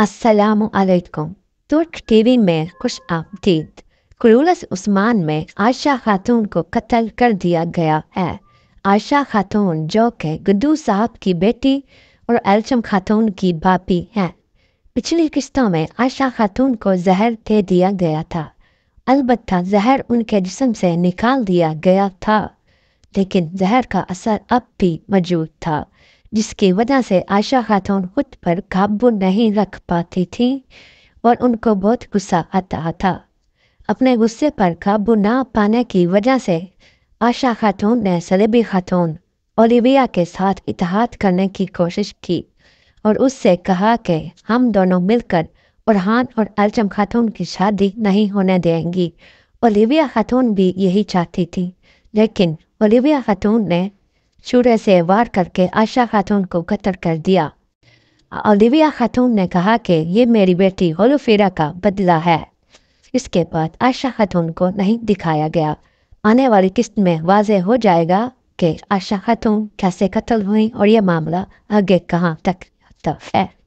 असलकुम तुर्क वी में खुश आमदीद क्रूलस उस्मान में आयशा खातून को कत्ल कर दिया गया है आयशा खातून जो कि गुड्डू साहब की बेटी और एल्चम खातून की भाभी हैं पिछली किस्तों में आयशा खातून को जहर दे दिया गया था अलबत् जहर उनके जिसम से निकाल दिया गया था लेकिन जहर का असर अब भी मौजूद था जिसकी वजह से आशा खातून खुद पर काबू नहीं रख पाती थी और उनको बहुत गुस्सा आता था अपने गुस्से पर काबू ना पाने की वजह से आशा खातून ने सलेबी खातून ओलिविया के साथ इतिहाद करने की कोशिश की और उससे कहा कि हम दोनों मिलकर बुरहान और अलचम खातून की शादी नहीं होने देंगी ओलिविया खातून भी यही चाहती थी लेकिन ओलिविया खातून ने छुरे से वार करके आशा खातून को कतर कर दिया अलिविया खातून ने कहा कि ये मेरी बेटी होलोफेरा का बदला है इसके बाद आशा खातून को नहीं दिखाया गया आने वाली किस्त में वाज हो जाएगा कि आशा खातून कैसे कत्ल हुई और यह मामला आगे कहाँ तक है